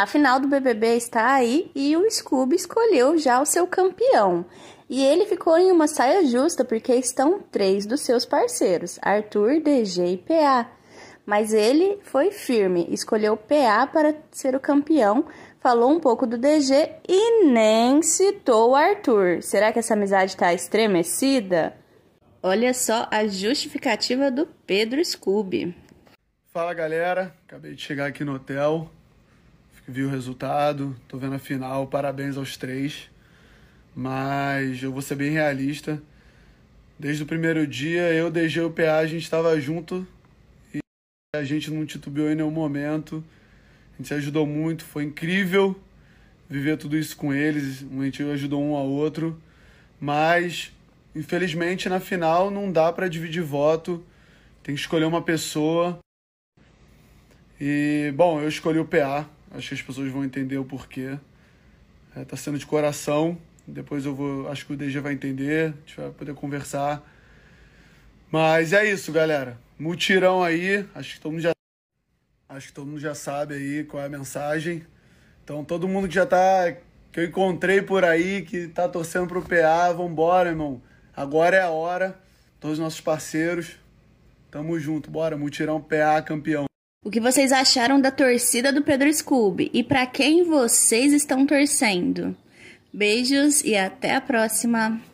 A final do BBB está aí e o Scooby escolheu já o seu campeão. E ele ficou em uma saia justa porque estão três dos seus parceiros, Arthur, DG e PA. Mas ele foi firme, escolheu PA para ser o campeão, falou um pouco do DG e nem citou o Arthur. Será que essa amizade está estremecida? Olha só a justificativa do Pedro Scooby. Fala galera, acabei de chegar aqui no hotel vi o resultado, tô vendo a final, parabéns aos três. Mas eu vou ser bem realista. Desde o primeiro dia, eu, DG e o PA, a gente estava junto e a gente não titubeou em nenhum momento. A gente se ajudou muito, foi incrível viver tudo isso com eles. A gente ajudou um ao outro. Mas, infelizmente, na final não dá para dividir voto. Tem que escolher uma pessoa. E, bom, eu escolhi o PA Acho que as pessoas vão entender o porquê. É, tá sendo de coração. Depois eu vou. Acho que o DG vai entender. A gente vai poder conversar. Mas é isso, galera. Mutirão aí. Acho que todo mundo já. Acho que todo mundo já sabe aí qual é a mensagem. Então todo mundo que já tá. Que eu encontrei por aí, que tá torcendo pro PA, vambora, irmão. Agora é a hora. Todos os nossos parceiros. Tamo junto, bora. Mutirão PA campeão. O que vocês acharam da torcida do Pedro Scooby e para quem vocês estão torcendo? Beijos e até a próxima!